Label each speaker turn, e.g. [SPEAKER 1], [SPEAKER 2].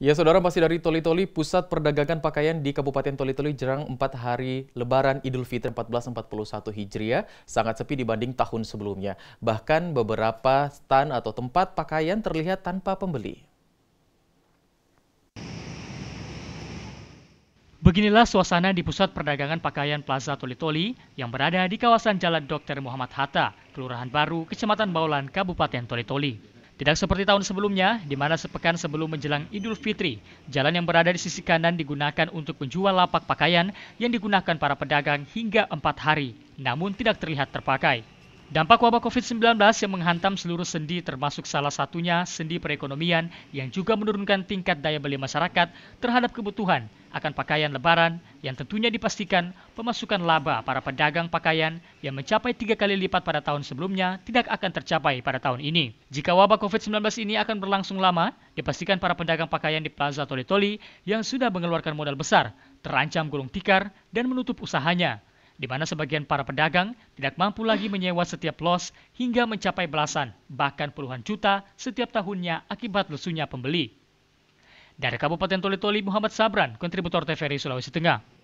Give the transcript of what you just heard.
[SPEAKER 1] Ya saudara masih dari Toli-Toli, Pusat Perdagangan Pakaian di Kabupaten Toli-Toli jerang 4 hari Lebaran Idul Fitri 1441 Hijriah sangat sepi dibanding tahun sebelumnya. Bahkan beberapa stan atau tempat pakaian terlihat tanpa pembeli.
[SPEAKER 2] Beginilah suasana di Pusat Perdagangan Pakaian Plaza Toli-Toli yang berada di kawasan Jalan Dr. Muhammad Hatta, Kelurahan Baru, Kecamatan Baulan, Kabupaten Toli-Toli. Tidak seperti tahun sebelumnya, di mana sepekan sebelum menjelang Idul Fitri, jalan yang berada di sisi kanan digunakan untuk menjual lapak pakaian yang digunakan para pedagang hingga empat hari, namun tidak terlihat terpakai. Dampak wabah COVID-19 yang menghantam seluruh sendi termasuk salah satunya sendi perekonomian yang juga menurunkan tingkat daya beli masyarakat terhadap kebutuhan akan pakaian lebaran, yang tentunya dipastikan pemasukan laba para pedagang pakaian yang mencapai tiga kali lipat pada tahun sebelumnya tidak akan tercapai pada tahun ini. Jika wabah COVID-19 ini akan berlangsung lama, dipastikan para pedagang pakaian di Plaza Toli-Toli yang sudah mengeluarkan modal besar terancam gulung tikar dan menutup usahanya, di mana sebagian para pedagang tidak mampu lagi menyewa setiap los hingga mencapai belasan, bahkan puluhan juta setiap tahunnya akibat lesunya pembeli. Dari Kabupaten Toli-Toli, Muhammad Sabran, kontributor TVRI Sulawesi Tengah.